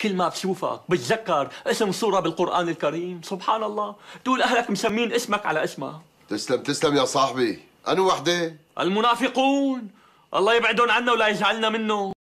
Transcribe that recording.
كل ما بشوفك بتذكر اسم سورة بالقرآن الكريم سبحان الله تقول أهلك مسمين اسمك على اسمها تسلم تسلم يا صاحبي أنا وحدة؟ المنافقون الله يبعدهم عنا ولا يجعلنا منه